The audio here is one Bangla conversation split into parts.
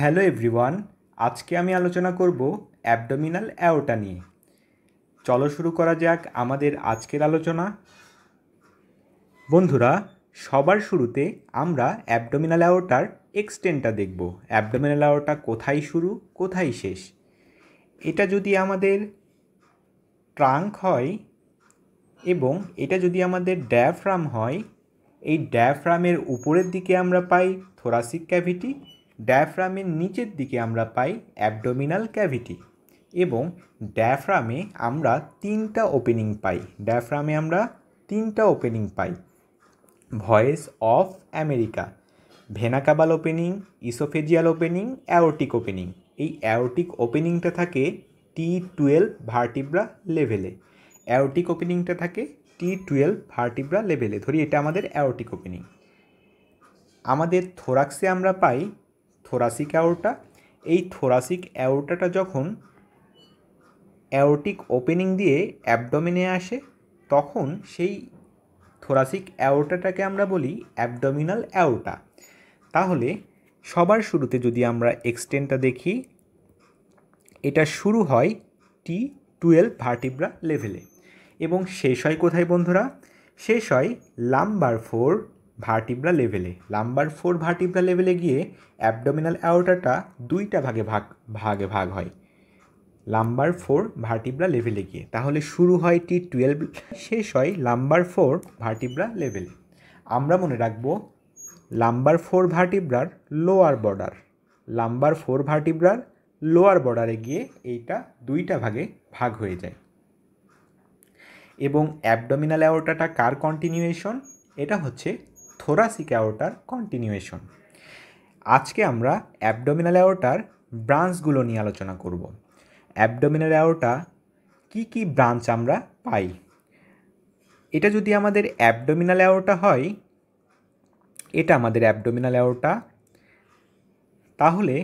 হ্যালো এভরিওয়ান আজকে আমি আলোচনা করব অ্যাবডোমিনাল অ্যাওটা নিয়ে চলো শুরু করা যাক আমাদের আজকের আলোচনা বন্ধুরা সবার শুরুতে আমরা অ্যাবডোমিনাল অ্যাওটার এক্সটেন্টটা দেখব অ্যাবডোমিনাল অ্যাওটা কোথায় শুরু কোথায় শেষ এটা যদি আমাদের ট্রাঙ্ক হয় এবং এটা যদি আমাদের ড্যাফ্রাম হয় এই ড্যাফ্রামের উপরের দিকে আমরা পাই থোরাসিক ক্যাভিটি ডায়াফ্রামের নিচের দিকে আমরা পাই অ্যাবডোমিনাল ক্যাভিটি এবং ড্যাফ্রামে আমরা তিনটা ওপেনিং পাই ডায়াফ্রামে আমরা তিনটা ওপেনিং পাই voice of America vena caval opening oesophageal opening aortic opening এই অ্যাওটিক ওপেনিংটা থাকে টি টুয়েলভ ভার্টিব্রা লেভেলে অ্যাওটিক ওপেনিংটা থাকে টি টুয়েলভ ভার্টিব্রা লেভেলে ধরি এটা আমাদের অ্যাওটিক ওপেনিং আমাদের থোরাক্সে আমরা পাই থোরাসিক অ্যাওর্টা এই থোরাসিক অ্যাওর্টাটা যখন অ্যাওর্টিক ওপেনিং দিয়ে অ্যাবডোমিনে আসে তখন সেই থোরাসিক অ্যাওর্টাটাকে আমরা বলি অ্যাবডোমিনাল অ্যাওর্টা তাহলে সবার শুরুতে যদি আমরা এক্সটেনটা দেখি এটা শুরু হয় টি টুয়েলভ ভার্টিব্রা লেভেলে এবং শেষ হয় কোথায় বন্ধুরা শেষ হয় লাম্বার ফোর ভার্টিব্রা লেভেলে লাম্বার ফোর ভার্টিব্রা লেভেলে গিয়ে অ্যাবডোমিনাল অ্যাওটাটা দুইটা ভাগে ভাগ ভাগে ভাগ হয় লাম্বার ফোর ভার্টিব্রা লেভেলে গিয়ে তাহলে শুরু হয় টি টুয়েলভ শেষ হয় লাম্বার ফোর ভার্টিব্রা লেভেলে আমরা মনে রাখব লাম্বার ফোর ভার্টিব্রার লোয়ার বর্ডার লাম্বার ফোর ভার্টিব্রার লোয়ার বর্ডারে গিয়ে এইটা দুইটা ভাগে ভাগ হয়ে যায় এবং অ্যাবডোমিনাল অ্যাওটাটা কার কন্টিনিউয়েশন এটা হচ্ছে থোরাসিক অ্যাওটার কন্টিনিউয়েশন আজকে আমরা অ্যাবডোমিনাল অ্যাওটার ব্রাঞ্চগুলো নিয়ে আলোচনা করব অ্যাবডোমিনাল অ্যাওটা কি কি ব্রাঞ্চ আমরা পাই এটা যদি আমাদের অ্যাবডোমিনাল অ্যাওটা হয় এটা আমাদের অ্যাবডোমিনাল অ্যাওটা তাহলে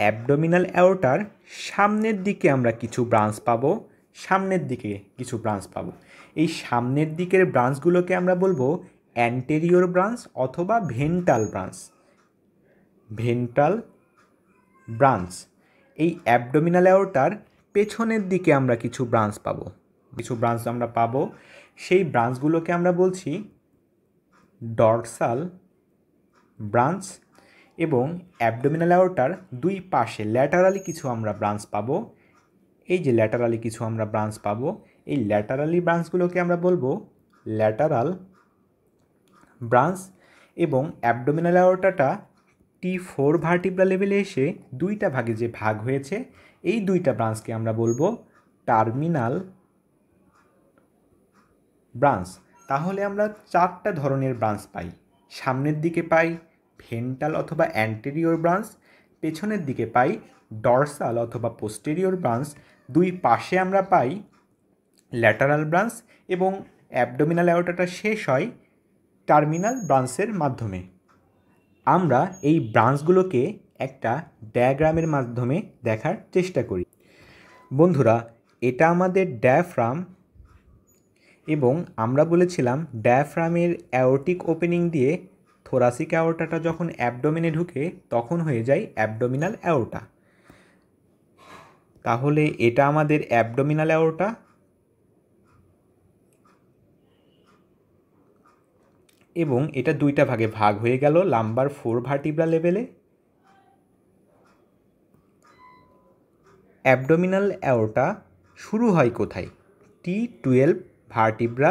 অ্যাবডোমিনাল অ্যাওটার সামনের দিকে আমরা কিছু ব্রাঞ্চ পাবো সামনের দিকে কিছু ব্রাঞ্চ পাবো এই সামনের দিকের ব্রাঞ্চগুলোকে আমরা বলবো অ্যান্টেরিওর ব্রাঞ্চ অথবা ভেন্টাল ব্রাঞ্চ ভেন্টাল ব্রাঞ্চ এই অ্যাবডোমিনাল অ্যাওরটার পেছনের দিকে আমরা কিছু ব্রাঞ্চ পাবো কিছু ব্রাঞ্চ আমরা পাবো সেই ব্রাঞ্চগুলোকে আমরা বলছি ডরসাল ব্রাঞ্চ এবং অ্যাবডোমিনাল অ্যাওরটার দুই পাশে ল্যাটারালি কিছু আমরা ব্রাঞ্চ পাবো এই যে ল্যাটারালি কিছু আমরা ব্রাঞ্চ পাবো এই ল্যাটারালি ব্রাঞ্চগুলোকে আমরা বলবো ল্যাটারাল ব্রাঞ্চ এবং অ্যাবডোমিনাল অ্যাওর্টাটা টি ফোর ভার্টিব্রা লেভেলে এসে দুইটা ভাগে যে ভাগ হয়েছে এই দুইটা ব্রাঞ্চকে আমরা বলবো টার্মিনাল ব্রাঞ্চ তাহলে আমরা চারটা ধরনের ব্রাঞ্চ পাই সামনের দিকে পাই ভেন্টাল অথবা অ্যান্টেরিয়র ব্রাঞ্চ পেছনের দিকে পাই ডরসাল অথবা পোস্টেরিয়র ব্রাঞ্চ দুই পাশে আমরা পাই ল্যাটারাল ব্রাঞ্চ এবং অ্যাবডোমিনাল অ্যাওটাটা শেষ হয় টার্মিনাল ব্রাঞ্চের মাধ্যমে আমরা এই ব্রাঞ্চগুলোকে একটা ডায়াগ্রামের মাধ্যমে দেখার চেষ্টা করি বন্ধুরা এটা আমাদের ড্যাফ্রাম এবং আমরা বলেছিলাম ড্যাফ্রামের অ্যাওটিক ওপেনিং দিয়ে থোরাসিক অ্যাওটাটা যখন অ্যাবডোমিনে ঢুকে তখন হয়ে যায় অ্যাবডোমিনাল অ্যাওটা তাহলে এটা আমাদের অ্যাবডোমিনাল অ্যাওটা এবং এটা দুইটা ভাগে ভাগ হয়ে গেল লাম্বার ফোর ভার্টিব্রা লেভেলে অ্যাবডোমিনাল অ্যাওটা শুরু হয় কোথায় টি টুয়েলভ ভার্টিব্রা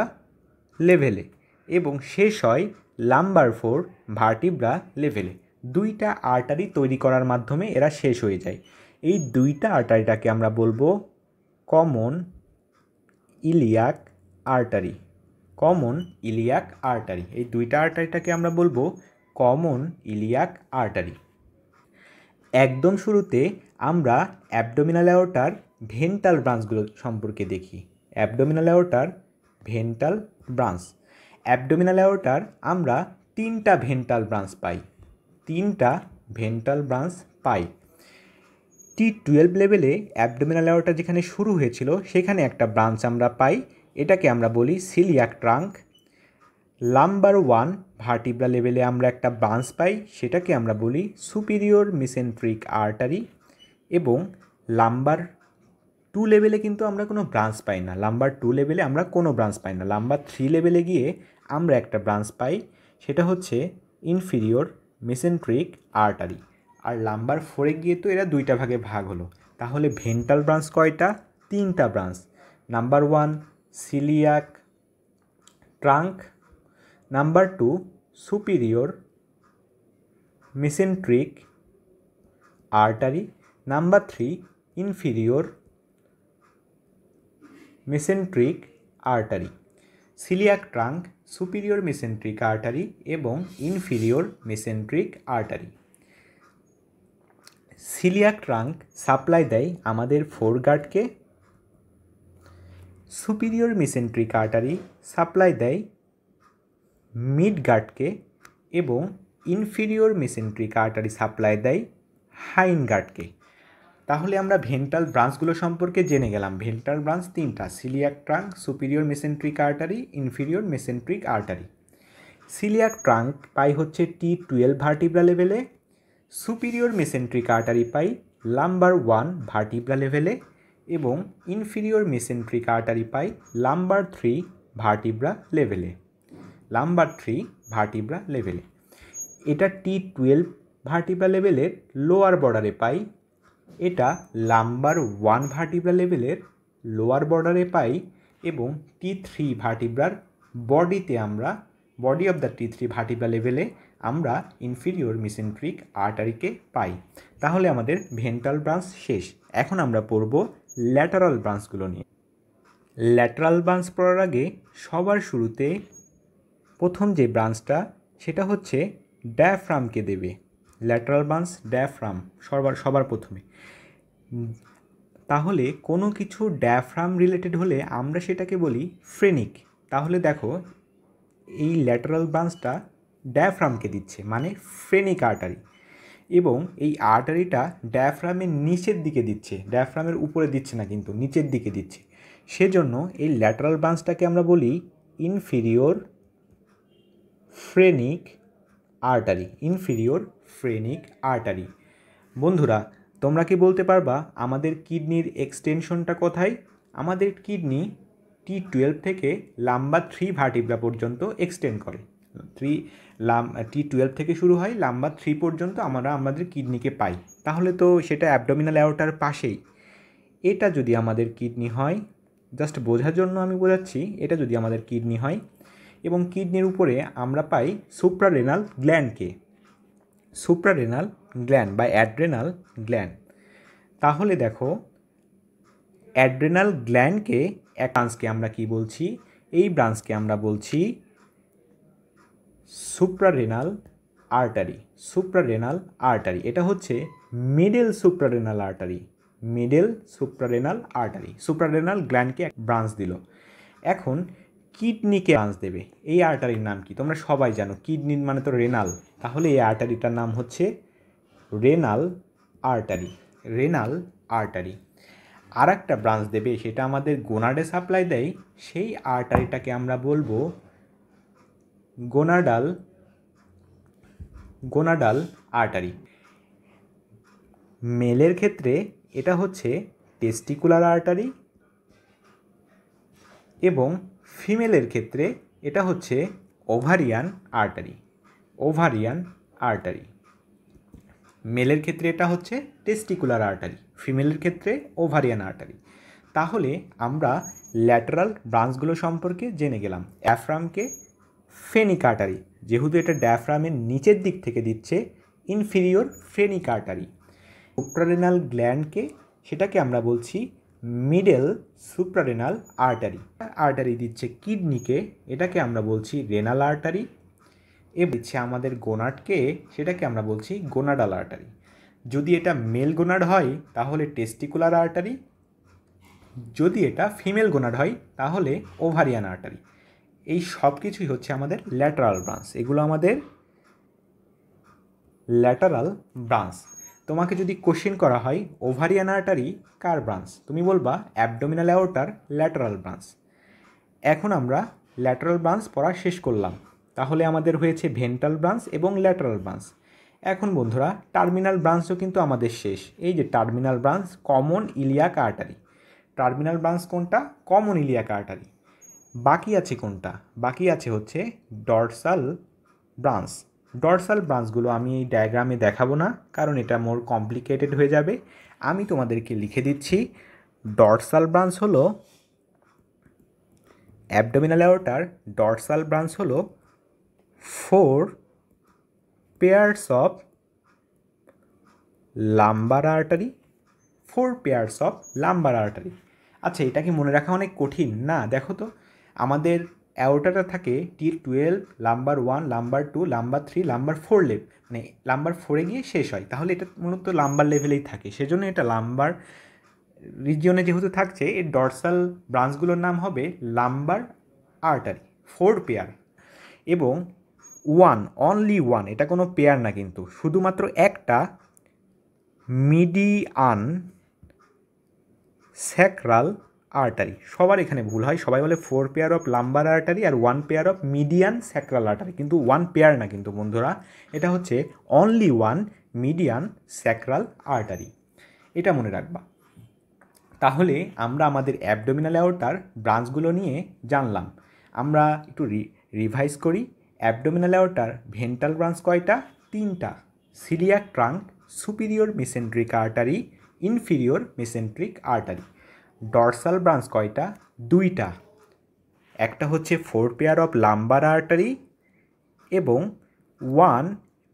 লেভেলে এবং শেষ হয় লাম্বার ফোর ভার্টিব্রা লেভেলে দুইটা আর্টারি তৈরি করার মাধ্যমে এরা শেষ হয়ে যায় এই দুইটা আর্টারিটাকে আমরা বলবো common iliac artery common iliac artery এই দুইটা আর্টারিটাকে আমরা বলবো কমন ইলিয়াক আর্টারি একদম শুরুতে আমরা অ্যাবডোমিনাল অ্যাওটার ভেন্টাল ব্রাঞ্চগুলো সম্পর্কে দেখি অ্যাবডোমিনাল অ্যাওটার ভেন্টাল ব্রাঞ্চ অ্যাবডোমিনাল অ্যাওটার আমরা তিনটা ভেন্টাল ব্রাঞ্চ পাই তিনটা ভেন্টাল ব্রাঞ্চ পাই টি টুয়েলভ লেভেলে অ্যাবডোমিনাল অ্যাওটার যেখানে শুরু হয়েছিল সেখানে একটা ব্রাঞ্চ আমরা পাই এটাকে আমরা বলি coeliac trunk lumbar one vertebra লেভেলে আমরা একটা ব্রাঞ্চ পাই সেটাকে আমরা বলি সুপিরিয়র মিসেন্ট্রিক আর্টারি এবং লাম্বার টু লেভেলে কিন্তু আমরা কোনো ব্রাঞ্চ পাই না লাম্বার টু লেভেলে আমরা কোনো ব্রাঞ্চ পাই না লাম্বার থ্রি লেভেলে গিয়ে আমরা একটা ব্রাঞ্চ পাই সেটা হচ্ছে ইনফিরিয়র মিসেন্ট্রিক আর্টারি আর লাম্বার ফোরে গিয়ে তো এরা দুইটা ভাগে ভাগ হলো তাহলে ভেন্টাল ব্রাঞ্চ কয়টা তিনটা branch number one celiac trunk number 2 superior mesenteric artery number 3 inferior mesenteric artery coeliac trunk superior mesenteric artery এবং inferior mesenteric artery coeliac trunk supply দেয় আমাদের ফোরগার্ডকে সুপিরিয়র মিসেন্ট্রিক আর্টারি সাপ্লাই দেয় মিডগার্ডকে এবং ইনফিরিয়র মিসেন্ট্রিক আর্টারি সাপ্লাই দেয় হাইনগার্ডকে তাহলে আমরা ভেন্টাল ব্রাঞ্চগুলো সম্পর্কে জেনে গেলাম ভেন্টাল ব্রাঞ্চ তিনটা coeliac trunk superior mesenteric artery inferior mesenteric artery coeliac trunk পাই হচ্ছে টি টুয়েলভ ভার্টিব্রা লেভেলে সুপিরিয়র মেসেন্ট্রিক আর্টারি পাই লাম্বার ওয়ান ভার্টিব্রা লেভেলে এবং ইনফিরিয়র মেসেন্ট্রিক আর্টারি পাই লাম্বার থ্রি ভার্টিব্রা লেভেলে লাম্বার থ্রি ভার্টিব্রা লেভেলে এটা টি টুয়েলভ ভার্টিব্রা লেভেলের লোয়ার বর্ডারে পাই এটা লাম্বার ওয়ান ভার্টিব্রা লেভেলের লোয়ার বর্ডারে পাই এবং টি থ্রি ভার্টিব্রার বডিতে আমরা body of the T three vertebra লেভেলে আমরা ইনফিরিয়র মিসেন্ট্রিক আর্টারিকে পাই তাহলে আমাদের ভেন্টাল ব্রাঞ্চ শেষ এখন আমরা পড়ব ল্যাটারাল ব্রাঞ্চগুলো নিয়ে ল্যাটারাল ব্রাঞ্চ পড়ার আগে সবার শুরুতে প্রথম যে ব্রাঞ্চটা সেটা হচ্ছে ড্যাফ্রামকে দেবে ল্যাটারাল ব্রাঞ্চ ড্যাফ্রাম সবার সবার প্রথমে তাহলে কোনো কিছু ড্যাফ্রাম রিলেটেড হলে আমরা সেটাকে বলি ফ্রেনিক তাহলে দেখো এই ল্যাটারাল ব্রাঞ্চটা ড্যাফ্রামকে দিচ্ছে মানে ফ্রেনিক আর্টারি এবং এই আর্টারিটা ড্যাফ্রামের নিচের দিকে দিচ্ছে ড্যাফ্রামের উপরে দিচ্ছে না কিন্তু নিচের দিকে দিচ্ছে সেজন্য এই ল্যাটারাল ব্রাঞ্চটাকে আমরা বলি inferior phrenic artery inferior phrenic artery বন্ধুরা তোমরা কি বলতে পারবা আমাদের কিডনির এক্সটেনশনটা কোথায় আমাদের কিডনি টি টুয়েলভ থেকে লাম্বা থ্রি ভার্টিব্রা পর্যন্ত এক্সটেন্ড করে থ্রি লাম টি টুয়েলভ থেকে শুরু হয় লাম্বা থ্রি পর্যন্ত আমরা আমাদের কিডনিকে পাই তাহলে তো সেটা অ্যাবডোমিনাল অ্যাওটার পাশেই এটা যদি আমাদের কিডনি হয় জাস্ট বোঝার জন্য আমি বোঝাচ্ছি এটা যদি আমাদের কিডনি হয় এবং কিডনির উপরে আমরা পাই সুপ্রারেনাল গ্ল্যান্ডকে সুপ্রারেনাল গ্ল্যান্ড বা অ্যাড্রেনাল গ্ল্যান্ড তাহলে দেখো অ্যাড্রেনাল গ্ল্যান্ডকে এক ব্রাঞ্চকে আমরা কি বলছি এই ব্রাঞ্চকে আমরা বলছি সুপ্রারেনাল আর্টারি সুপ্রারেনাল আর্টারি এটা হচ্ছে middle suprarenal artery middle suprarenal artery suprarenal গ্ল্যান্ডকে এক ব্রাঞ্চ দিল এখন কিডনিকে ব্রাঞ্চ দেবে এই আর্টারির নাম কি তোমরা সবাই জানো কিডনি মানে তো রেনাল তাহলে এই আর্টারিটার নাম হচ্ছে রেনাল আর্টারি রেনাল আর্টারি আর একটা ব্রাঞ্চ দেবে সেটা আমাদের গোনাডে সাপ্লাই দেয় সেই আর্টারিটাকে আমরা বলবো গোনাডাল গোনাডাল আর্টারি মেলের ক্ষেত্রে এটা হচ্ছে টেস্টিকুলার আর্টারি এবং ফিমেলের ক্ষেত্রে এটা হচ্ছে ওভারিয়ান আর্টারি ওভারিয়ান আর্টারি মেলের ক্ষেত্রে এটা হচ্ছে টেস্টিকুলার আর্টারি ফিমেলের ক্ষেত্রে ওভারিয়ান আর্টারি তাহলে আমরা ল্যাটারাল ব্রাঞ্চগুলো সম্পর্কে জেনে গেলাম অ্যাফ্রামকে ফেনিক আর্টারি যেহেতু এটা ড্যাফ্রামের নিচের দিক থেকে দিচ্ছে ইনফিরিয়র ফেনিক আর্টারি সুপ্রারেনাল গ্ল্যান্ডকে সেটাকে আমরা বলছি মিডল সুপ্রারেনাল আর্টারি আর্টারি দিচ্ছে কিডনিকে এটাকে আমরা বলছি রেনাল আর্টারি এ দিচ্ছে আমাদের গোনাডকে সেটাকে আমরা বলছি গোনাডাল আর্টারি যদি এটা মেল গোনাড হয় তাহলে টেস্টিকুলার আর্টারি যদি এটা ফিমেল গোনাড হয় তাহলে ওভারিয়ান আর্টারি এই সব কিছুই হচ্ছে আমাদের ল্যাটারাল ব্রাঞ্চ এগুলো আমাদের ল্যাটারাল ব্রাঞ্চ তোমাকে যদি কোশ্চেন করা হয় ওভারিয়ান আর্টারি কার ব্রাঞ্চ তুমি বলবা অ্যাবডোমিনাল অ্যাওটার ল্যাটারাল ব্রাঞ্চ এখন আমরা ল্যাটারাল ব্রাঞ্চ পড়া শেষ করলাম তাহলে আমাদের হয়েছে ভেন্টাল ব্রাঞ্চ এবং ল্যাটারাল ব্রাঞ্চ এখন বন্ধুরা টার্মিনাল ব্রাঞ্চও কিন্তু আমাদের শেষ এই যে terminal branch common iliac artery terminal branch কোনটা কমন ইলিয়াক আর্টারি বাকি আছে কোনটা বাকি আছে হচ্ছে ডরসাল ব্রাঞ্চ ডরসাল ব্রাঞ্চগুলো আমি এই ডায়াগ্রামে দেখাবো না কারণ এটা মোর কমপ্লিকেটেড হয়ে যাবে আমি তোমাদেরকে লিখে দিচ্ছি ডরসাল ব্রাঞ্চ হলো অ্যাবডোমিনাল অ্যাওটার ডরসাল ব্রাঞ্চ হলো four pairs of lumbar artery four pairs of lumbar artery আচ্ছা এটা কি মনে রাখা অনেক কঠিন না দেখো তো আমাদের অ্যাওটাটা থাকে T twelve lumbar one lumbar two lumbar three lumbar four লেভ মানে লাম্বার ফোরে গিয়ে শেষ হয় তাহলে এটা মূলত লাম্বার লেভেলেই থাকে সেজন্য এটা লাম্বার রিজিয়নে যেহেতু থাকছে এর ডরসাল ব্রাঞ্চগুলোর নাম হবে লাম্বার আর্টারি ফোর পেয়ার এবং ওয়ান অনলি ওয়ান এটা কোনো পেয়ার না কিন্তু শুধুমাত্র একটা মিডিয়ান স্যাক্রাল আর্টারি সবার এখানে ভুল হয় সবাই বলে four pair of lumbar artery আর one pair of median sacral artery কিন্তু ওয়ান পেয়ার না কিন্তু বন্ধুরা এটা হচ্ছে only one median sacral artery এটা মনে রাখবা তাহলে আমরা আমাদের অ্যাবডোমিনাল অ্যাওর্টার ব্রাঞ্চগুলো নিয়ে জানলাম আমরা একটু রিভাইজ করি অ্যাবডোমিনাল অ্যাওর্টার ভেন্টাল ব্রাঞ্চ কয়টা তিনটা coeliac trunk superior mesenteric artery inferior mesenteric artery dorsal branch কয়টা দুইটা একটা হচ্ছে four pair of lumbar artery এবং one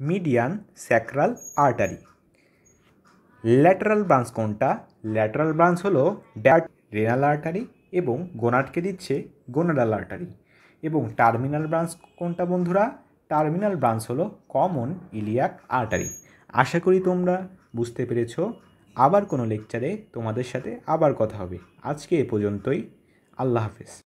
median sacral artery lateral branch কোনটা ল্যাটারাল ব্রাঞ্চ হলো ড্যাট রেনাল আর্টারি এবং গোনাটকে দিচ্ছে গোনাডাল আর্টারি এবং টার্মিনাল ব্রাঞ্চ কোনটা বন্ধুরা টার্মিনাল ব্রাঞ্চ হলো কমন ইলিয়াক আর্টারি আশা করি তোমরা বুঝতে পেরেছো আবার কোনো লেকচারে তোমাদের সাথে আবার কথা হবে আজকে এ পর্যন্তই আল্লাহ হাফেজ